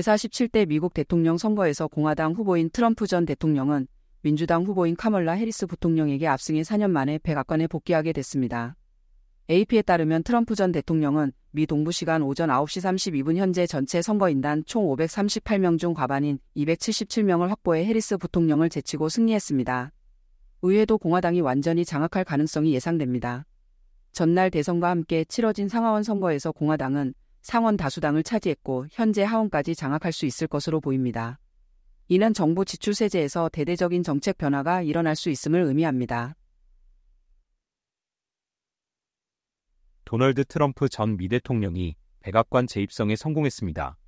제47대 미국 대통령 선거에서 공화당 후보인 트럼프 전 대통령은 민주당 후보인 카멀라 해리스 부통령에게 압승해 4년 만에 백악관에 복귀하게 됐습니다. AP에 따르면 트럼프 전 대통령은 미 동부 시간 오전 9시 32분 현재 전체 선거인단 총 538명 중 과반인 277명을 확보해 해리스 부통령을 제치고 승리했습니다. 의회도 공화당이 완전히 장악할 가능성이 예상됩니다. 전날 대선과 함께 치러진 상하원 선거에서 공화당은 상원 다수당을 차지했고 현재 하원까지 장악할 수 있을 것으로 보입니다. 이는 정부 지출 세제에서 대대적인 정책 변화가 일어날 수 있음을 의미합니다. 도널드 트럼프 전 미 대통령이 백악관 재입성에 성공했습니다.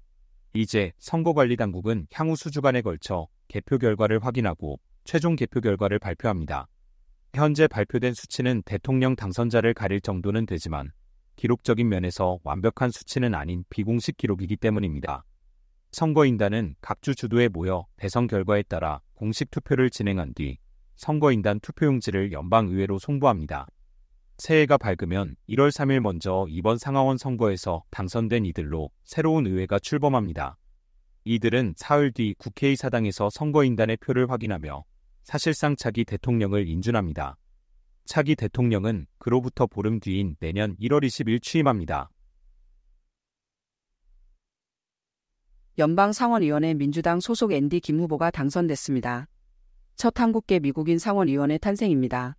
이제 선거관리 당국은 향후 수주간에 걸쳐 개표 결과를 확인하고 최종 개표 결과를 발표합니다. 현재 발표된 수치는 대통령 당선자를 가릴 정도는 되지만 기록적인 면에서 완벽한 수치는 아닌 비공식 기록이기 때문입니다. 선거인단은 각 주 주도에 모여 대선 결과에 따라 공식 투표를 진행한 뒤 선거인단 투표용지를 연방의회로 송부합니다. 새해가 밝으면 1월 3일 먼저 이번 상하원 선거에서 당선된 이들로 새로운 의회가 출범합니다. 이들은 사흘 뒤 국회의사당에서 선거인단의 표를 확인하며 사실상 차기 대통령을 인준합니다. 차기 대통령은 그로부터 보름 뒤인 내년 1월 20일 취임합니다. 연방 상원의원의 민주당 소속 앤디 김 후보가 당선됐습니다. 첫 한국계 미국인 상원의원의 탄생입니다.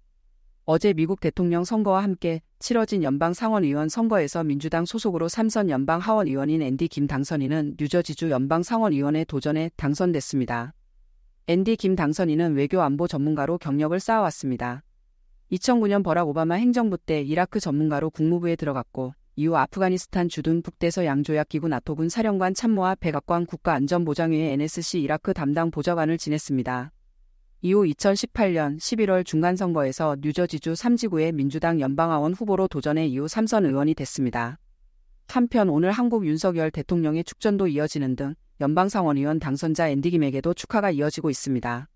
어제 미국 대통령 선거와 함께 치러진 연방 상원의원 선거에서 민주당 소속으로 3선 연방 하원의원인 앤디 김 당선인은 뉴저지주 연방 상원의원에 도전에 당선됐습니다. 앤디 김 당선인은 외교 안보 전문가로 경력을 쌓아왔습니다. 2009년 버락 오바마 행정부 때 이라크 전문가로 국무부에 들어갔고 이후 아프가니스탄 주둔 북대서 양조약기구 나토군 사령관 참모와 백악관 국가안전보장위의 NSC 이라크 담당 보좌관을 지냈습니다. 이후 2018년 11월 중간선거에서 뉴저지주 3지구의 민주당 연방하원 후보로 도전해 이후 3선 의원이 됐습니다. 한편 오늘 한국 윤석열 대통령의 축전도 이어지는 등 연방상원의원 당선자 앤디김에게도 축하가 이어지고 있습니다.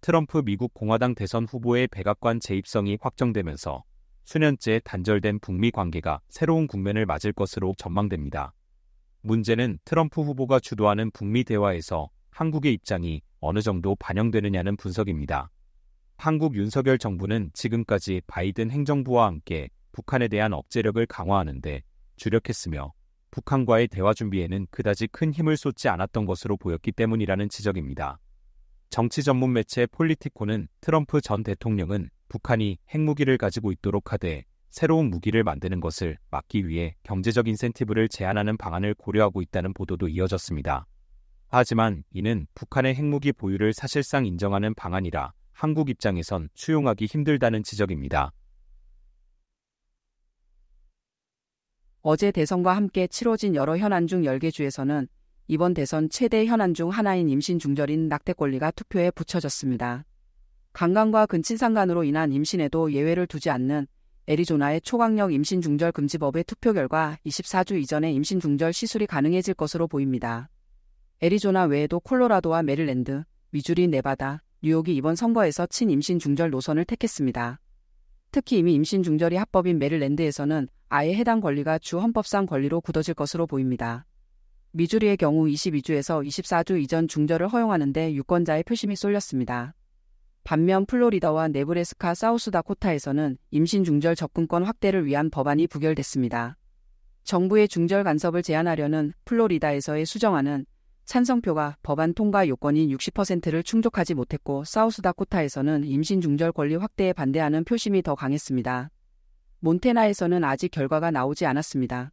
트럼프 미국 공화당 대선 후보의 백악관 재입성이 확정되면서 수년째 단절된 북미 관계가 새로운 국면을 맞을 것으로 전망됩니다. 문제는 트럼프 후보가 주도하는 북미 대화에서 한국의 입장이 어느 정도 반영되느냐는 분석입니다. 한국 윤석열 정부는 지금까지 바이든 행정부와 함께 북한에 대한 억제력을 강화하는데 주력했으며 북한과의 대화 준비에는 그다지 큰 힘을 쏟지 않았던 것으로 보였기 때문이라는 지적입니다. 정치 전문 매체 폴리티코는 트럼프 전 대통령은 북한이 핵무기를 가지고 있도록 하되 새로운 무기를 만드는 것을 막기 위해 경제적 인센티브를 제한하는 방안을 고려하고 있다는 보도도 이어졌습니다. 하지만 이는 북한의 핵무기 보유를 사실상 인정하는 방안이라 한국 입장에선 수용하기 힘들다는 지적입니다. 어제 대선과 함께 치러진 여러 현안 중 10개 주에서는 이번 대선 최대 현안 중 하나인 임신 중절인 낙태 권리가 투표에 붙여졌습니다. 강간과 근친상간으로 인한 임신에도 예외를 두지 않는 애리조나의 초강력 임신 중절 금지법의 투표 결과 24주 이전에 임신 중절 시술이 가능해질 것으로 보입니다. 애리조나 외에도 콜로라도와 메릴랜드, 미주리, 네바다, 뉴욕이 이번 선거에서 친임신 중절 노선을 택했습니다. 특히 이미 임신 중절이 합법인 메릴랜드에서는 아예 해당 권리가 주 헌법상 권리로 굳어질 것으로 보입니다. 미주리의 경우 22주에서 24주 이전 중절을 허용하는데 유권자의 표심이 쏠렸습니다. 반면 플로리다와 네브래스카 사우스다코타에서는 임신 중절 접근권 확대를 위한 법안이 부결됐습니다. 정부의 중절 간섭을 제한하려는 플로리다에서의 수정안은 찬성표가 법안 통과 요건인 60%를 충족하지 못했고 사우스다코타에서는 임신 중절 권리 확대에 반대하는 표심이 더 강했습니다. 몬테나에서는 아직 결과가 나오지 않았습니다.